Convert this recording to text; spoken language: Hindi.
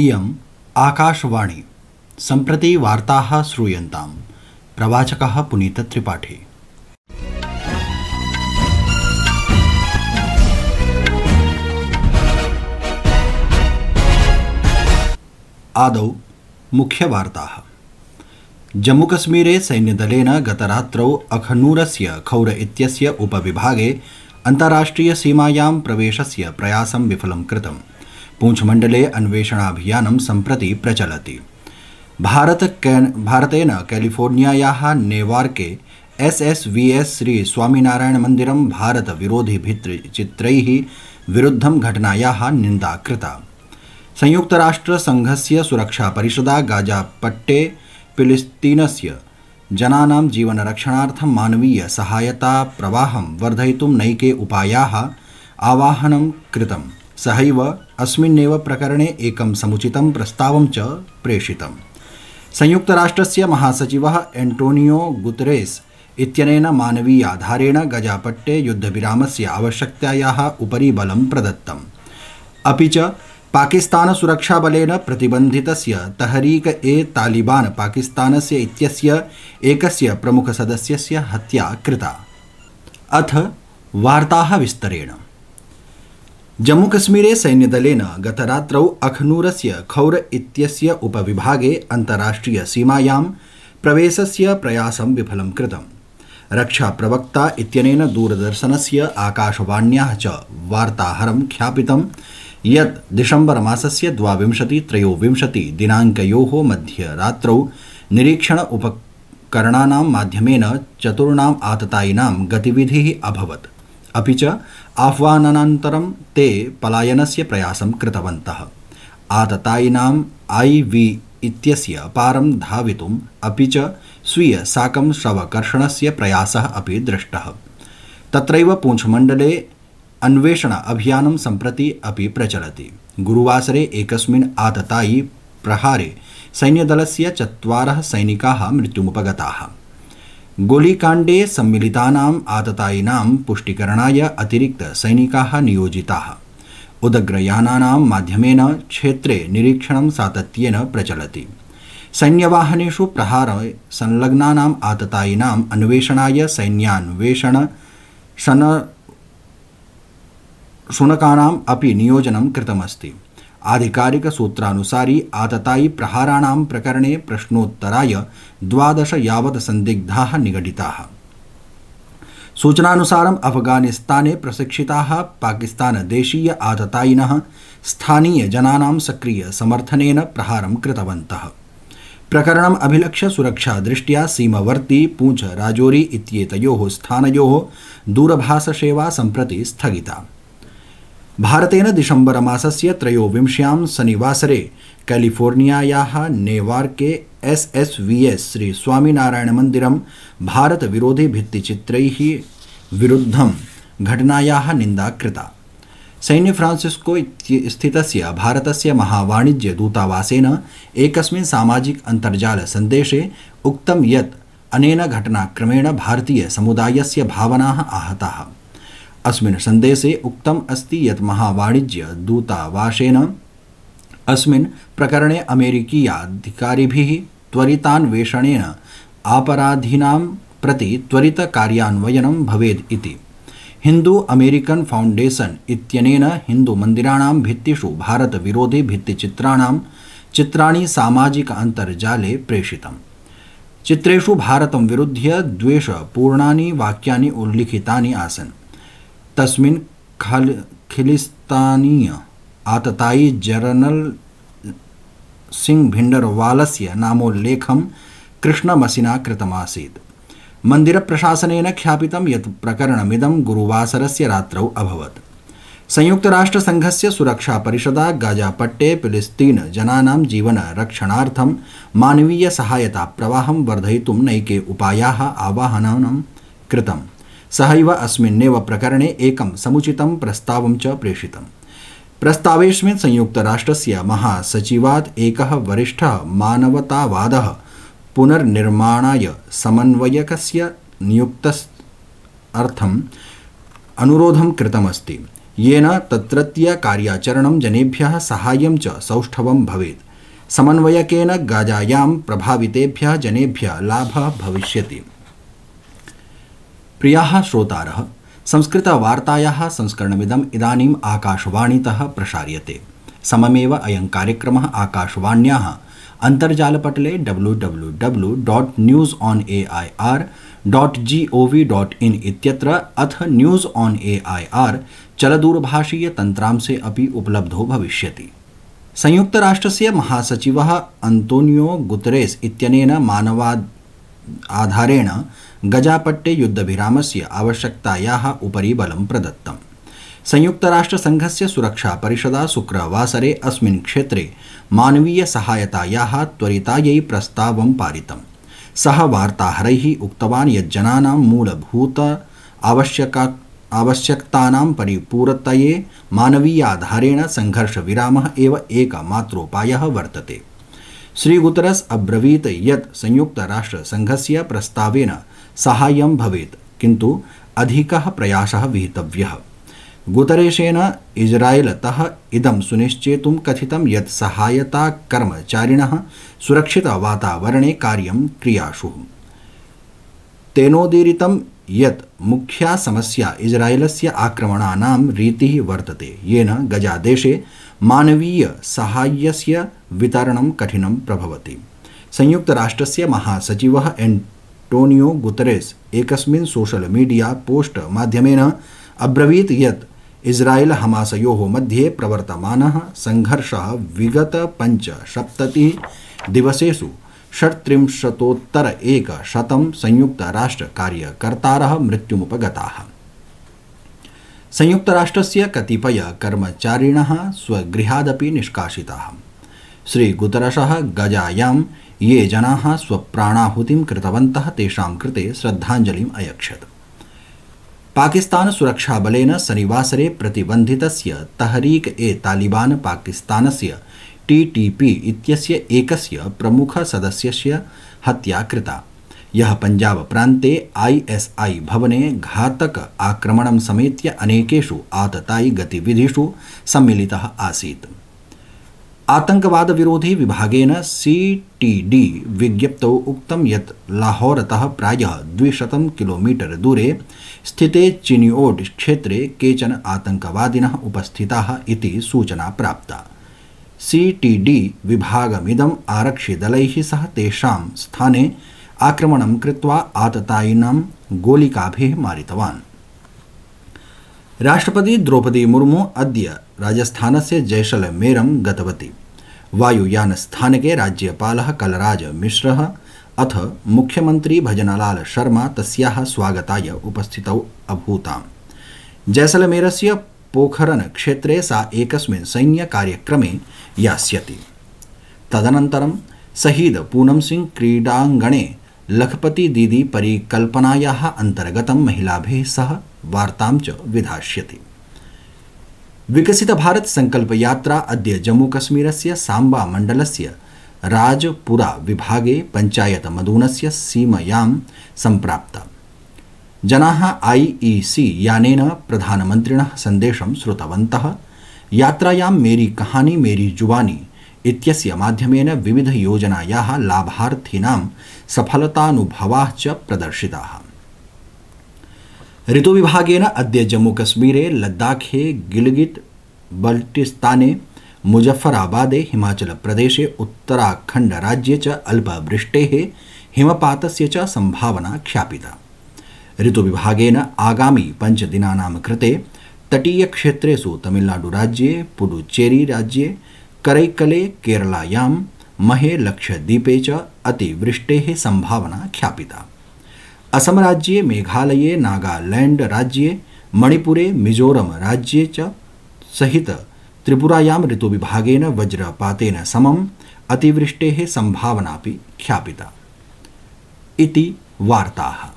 इयम् आकाशवाणी सम्प्रति वार्ताः श्रूयन्ताम् प्रवाचकः पुनीतत्रिपाठी आदौ मुख्यवार्ताः जम्मूकश्मीरे सैन्यदलेन गतरात्रौ अखनूरस्य खौर इत्यस्य उपविभागे अन्ताराष्ट्रियसीमायां प्रवेशस्य प्रयासं विफलं कृतम् पूञ्छमण्डले अन्वेषणाभियानं सम्प्रति प्रचलति भारत कैन भारतेन कैलिफोर्नियायाः नेवार्के एस् एस् वि एस् श्रीस्वामिनारायणमन्दिरं भारतविरोधि भित्तचित्रैः विरुद्ध घटनाया निंदा कृता सुरक्षा सुरक्षापरिषदा गाजापट्टे फिलिस्तीनस्य मानवीय सहायता प्रवाह वर्धय नैके उपाया आवाहन कृतं सहैव अस्मिन्नेव प्रकरणे एकं समुचितं प्रस्तावं च प्रेषितम् संयुक्तराष्ट्रस्य महासचिवः एण्टोनियो गुतरेस् इत्यनेन मानवीयाधारेण गजापट्टे युद्धविरामस्य आवश्यकतायाः उपरि बलं प्रदत्तम् अपि च पाकिस्तानसुरक्षाबलेन प्रतिबंधितस्य तहरीक ए तालिबान पाकिस्तानस्य इत्यस्य एकस्य प्रमुखसदस्यस्य हत्या कृता अथ वार्ताः विस्तरेण जम्मूकश्मीरे सैन्यदलेन गतरात्रौ अखनूरस्य खौर इत्यस्य उपविभागे अन्ताराष्ट्रियसीमायां प्रवेशस्य प्रयासं विफलं कृतम् रक्षाप्रवक्ता इत्यनेन दूरदर्शनस्य आकाशवाण्याः च वार्ताहरं ख्यापितं यत् दिसम्बरमासस्य द्वाविंशति त्रयोविंशति दिनाङ्कयोः मध्यरात्रौ निरीक्षण उपकरणानां माध्यमेन चतुर्णाम् आततायिनां गतिविधिः अभवत् अभी च आह्वानन्तरं ते पलायनस्य प्रयासं कृतवन्तः आततायिनाम् ऐ वि इत्यस्य पारं धावितुम् अपि च स्वीयसाकं श्रवकर्षणस्य प्रयासः अपि दृष्टः तत्रैव पूञ्छमण्डले अन्वेषण अभियानं सम्प्रति अपि प्रचलति गुरुवासरे एकस्मिन् आततायी प्रहारे सैन्यदलस्य चत्वारः सैनिकाः मृत्युमुपगताः गोलीकाण्डे सम्मिलितानाम् आततायिनां पुष्टीकरणाय अतिरिक्तसैनिकाः नियोजिताः उदग्रयानानां माध्यमेन क्षेत्रे निरीक्षणं सातत्येन प्रचलति सैन्यवाहनेषु प्रहार संलग्नानाम् आततायिनाम् अन्वेषणाय सैन्यान्वेषण शन शुनकानाम् अपि नियोजनं कृतमस्ति सूत्रानुसारी आततायी प्रहाराणां प्रकरणे प्रश्नोत्तराय द्वादश यावत् सन्दिग्धाः निगडिताः सूचनानुसारम् अफगानिस्ताने प्रशिक्षिताः पाकिस्तानदेशीय आततायिनः स्थानीयजनानां सक्रियसमर्थनेन प्रहारं कृतवन्तः प्रकरणम् अभिलक्ष्य सुरक्षादृष्ट्या सीमावर्ती पूंछ राजौरी इत्येतयोः स्थानयोः दूरभाषसेवा सम्प्रति स्थगिता भारतेन दिसम्बरमासस्य त्रयोविंश्यां शनिवासरे कैलिफोर्नियायाः नेवार्के श्री स्वामीनारायण वि भारत विरोधी भारतविरोधिभित्तिचित्रैः विरुद्धं घटनायाः निन्दा कृता सैन्यफ्रान्सिस्को स्थितस्य भारतस्य महावाणिज्यदूतावासेन एकस्मिन् सामाजिक अन्तर्जालसन्देशे उक्तं यत् अनेन घटनाक्रमेण भारतीयसमुदायस्य भावनाः आहताः अस्मिन् सन्देशे उक्तम् अस्ति यत् दूतावासेन अस्मिन् प्रकरणे अमेरिकीयाधिकारिभिः त्वरितान्वेषणेन आपराधीना प्रति त्वरितकार्यान्वयनं भवेत् इति हिन्दू अमेरिकन फाउण्डेशन् इत्यनेन हिन्दुमन्दिराणां भित्तिषु भारतविरोधि भित्तिचित्राणां चित्राणि सामाजिक प्रेषित प्रेषितम् चित्रेषु भारतं विरुध्य द्वेषपूर्णानि वाक्यानि उल्लिखितानि आसन् तस्मिन् खल खिलिस्तानी आततायी जनरल सिंह भिण्डरवालस्य नामोल्लेखं कृष्णमसिना कृतमासीत् मन्दिरप्रशासनेन ख्यापितं यत् प्रकरणमिदं गुरुवासरस्य रात्रौ से सुरक्षा सुरक्षापरिषदा गाजापट्टे फिलिस्तीन मानवीय सहायता प्रवाह वर्धय नैके उपाया आवाहनं कृतम् सहैव अस्मिन्नेव प्रकरणे एकं समुचितं प्रस्तावं च प्रेषितम् प्रस्तावेस्मिन् संयुक्तराष्ट्रस्य महासचिवात् एकः वरिष्ठः मानवतावादः पुनर्निर्माणाय समन्वयकस्य नियुक्तर्थम् अनुरोधं कृतमस्ति येन तत्रत्यकार्याचरणं जनेभ्यः साहाय्यं च सौष्ठवं भवेत् समन्वयकेन गाजायां प्रभावितेभ्यः जनेभ्यः लाभः भविष्यति प्रियाः श्रोतारः संस्कृतवार्तायाः संस्करणमिदम् इदानीम् आकाशवाणीतः प्रसार्यते सममेव अयं कार्यक्रमः आकाशवाण्याः अन्तर्जालपटले W W W dot news on A I R dot G O we dot in इत्यत्र अथ न्यूस् आन् ए ऐ आर् चलदूरभाषीयतन्त्रांशे अपि उपलब्धो भविष्यति संयुक्तराष्ट्रस्य महासचिवः अन्तोनियो गुतरेस् इत्यनेन मानवाधारेण गजापट्टे युद्धविरामस्य आवश्यकतायाः उपरि बलं प्रदत्तम् संयुक्तराष्ट्रसङ्घस्य सुरक्षापरिषदा शुक्रवासरे अस्मिन् क्षेत्रे मानवीयसहायतायाः त्वरितायै प्रस्तावं पारितं सः वार्ताहरैः उक्तवान् यत् जनानां मूलभूत आवश्यक आवश्यकतानां परिपूरतये मानवीयाधारेण सङ्घर्षविरामः एव एकमात्रोपायः वर्तते श्री गुतरस अब्रवीत यत संयुक्त राष्ट्र संघस्य प्रस्तावेन साहाय्यं भवेत् किन्तु अधिकः प्रयासः विहितव्यः गुतरेशेन इजरायलतः इदं सुनिश्चेतुं कथितं यत् सुरक्षित वातावरणे कार्यं क्रियाशुः तेनोदीरितं यत मुख्या समस्या इस्रायेलस्य आक्रमणानां रीतिः वर्तते येन गजादेशे मानवीयसाहाय्यस्य वितरणं कठिनं प्रभवति संयुक्तराष्ट्रस्य महासचिवः एंटोनियो गुतरेस एकस्मिन् सोशल मीडिया पोस्ट माध्यमेन अब्रवीत यत् इस्रायेल हमासयोः मध्ये प्रवर्तमानः सङ्घर्षः विगतपञ्चसप्ततिः दिवसेषु षट्त्रिंशतोत्तर एकशतं संयुक्तराष्ट्रकार्यकर्तारः मृत्युमुपगताः संयुक्तराष्ट्रस्य कतिपयकर्मचारिणः स्वगृहादपि निष्कासिताः श्रीगुतरशः गजायां ये जनाः स्वप्राणाहुतिं कृतवन्तः तेषां कृते श्रद्धाञ्जलिम् अयक्षत पाकिस्तान सुरक्षाबलेन शनिवासरे प्रतिबन्धितस्य तहरीक ए तालिबान पाकिस्तानस्य टी टी पी इत्यस्य एकस्य प्रमुखसदस्यस्य हत्या कृता यः पञ्जाबप्रान्ते ऐ एस् ऐ भवने घातक आक्रमणं समेत्य अनेकेषु आततायि गतिविधिषु सम्मिलितः आसीत् विरोधी विभागेन सी टी डी विज्ञप्तौ उक्तं यत् लाहौरतः प्रायः द्विशतं किलोमीटर दूरे स्थिते चिनियोट क्षेत्रे केचन आतङ्कवादिनः उपस्थिताः इति सूचना प्राप्ता डी विभागमिद आरक्षिदल सह तेषां स्थाने आक्रमण कृत्वा आततायिनां गोलिका मारितवान् राष्ट्रपति द्रौपदी मुर्मू राजस्थान से जैसलमेर गतवती राज्यपाल कलराज मिश्र अथ मुख्यमंत्री भजनलाल शर्मा तस्याः स्वागताय उपस्थितौ जैसलमेर जैसलमेरस्य पोखरन क्षेत्र सा एकस्मिन् कार्यक्रम यास्यति तदनन्तरं शहीद पूनम सिंह क्रीडांगणे लखपति दीदी परिकल्पनायाः अन्तर्गतं महिलाभिः सह वार्तां च विधास्यति विकसितभारतसङ्कल्पयात्रा अद्य जम्मूकश्मीरस्य साम्बामण्डलस्य राजपुरा विभागे पंचायत पञ्चायतमदूनस्य सीमयां सम्प्राप्ता जना आईईसी e यानेन प्रधानमंत्रिण सन्देश श्रुतवन्तः यात्रायां मेरी कहानी मेरी जुवानी इत्यस्य माध्यमेन विविधयोजनायाः सफलता सफलतानुभवाः च प्रदर्शिताः ऋतुविभागेन अद्य जम्मूकश्मीरे लद्दाखे गिलगित बल्टिस्ताने मुजफ्फराबादे हिमाचल प्रदेश च अल्पवृष्टेः हिमपातस्य च संभावना ख्यापिता ऋतुविभागेन आगामि पञ्चदिनानां कृते तटीयक्षेत्रेषु तमिल्नाडुराज्ये पुडुचेरीराज्ये करैकले केरलायां महे लक्षद्वीपे च अतिवृष्टेः सम्भावना ख्यापिता असमराज्ये मेघालये नागालैण्डराज्ये मणिपुरे मिजोरमराज्ये च सहित त्रिपुरायां ऋतुविभागेन वज्रपातेन समम् अतिवृष्टेः सम्भावनापि ख्यापिता इति वार्ताः